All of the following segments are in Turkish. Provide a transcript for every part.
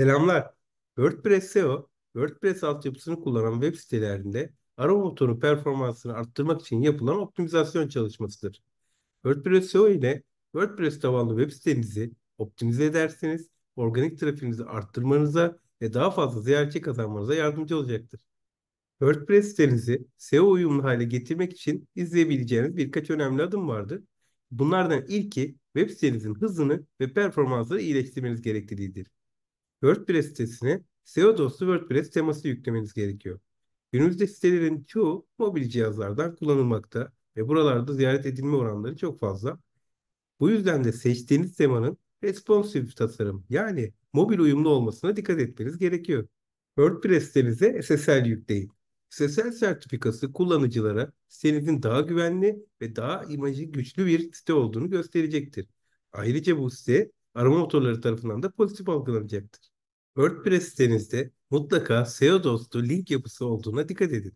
Selamlar. WordPress SEO, WordPress altyapısını kullanan web sitelerinde arama motoru performansını arttırmak için yapılan optimizasyon çalışmasıdır. WordPress SEO ile WordPress tabanlı web sitenizi optimize ederseniz organik trafiğinizi arttırmanıza ve daha fazla ziyaretçi kazanmanıza yardımcı olacaktır. WordPress sitenizi SEO uyumlu hale getirmek için izleyebileceğiniz birkaç önemli adım vardır. Bunlardan ilki web sitenizin hızını ve performansını iyileştirmeniz gerekliliğidir. WordPress sitesine SEO dostu WordPress teması yüklemeniz gerekiyor. Günümüzde sitelerin çoğu mobil cihazlardan kullanılmakta ve buralarda ziyaret edilme oranları çok fazla. Bu yüzden de seçtiğiniz temanın responsive tasarım yani mobil uyumlu olmasına dikkat etmeniz gerekiyor. WordPress sitenize SSL yükleyin. SSL sertifikası kullanıcılara sitenizin daha güvenli ve daha imajı güçlü bir site olduğunu gösterecektir. Ayrıca bu site arama motorları tarafından da pozitif algılanacaktır. WordPress sitenizde mutlaka SEO dostu link yapısı olduğuna dikkat edin.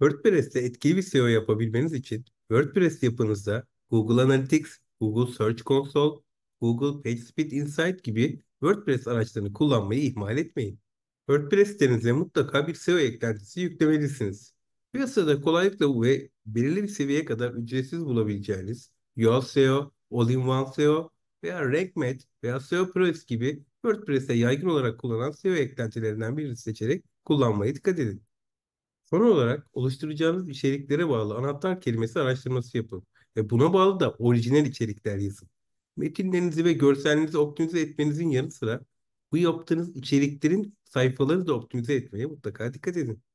WordPress'te etkili bir SEO yapabilmeniz için WordPress yapınızda Google Analytics, Google Search Console, Google PageSpeed Insight gibi WordPress araçlarını kullanmayı ihmal etmeyin. WordPress sitenize mutlaka bir SEO eklentisi yüklemelisiniz. Piyasada kolaylıkla ve belirli bir seviyeye kadar ücretsiz bulabileceğiniz Yoast SEO, All-in-One SEO veya RegMed veya SEOpress gibi WordPress'e yaygın olarak kullanılan SEO eklentilerinden birini seçerek kullanmaya dikkat edin. Son olarak oluşturacağınız içeriklere bağlı anahtar kelimesi araştırması yapın ve buna bağlı da orijinal içerikler yazın. Metinlerinizi ve görsellerinizi optimize etmenizin yanı sıra bu yaptığınız içeriklerin sayfaları da optimize etmeye mutlaka dikkat edin.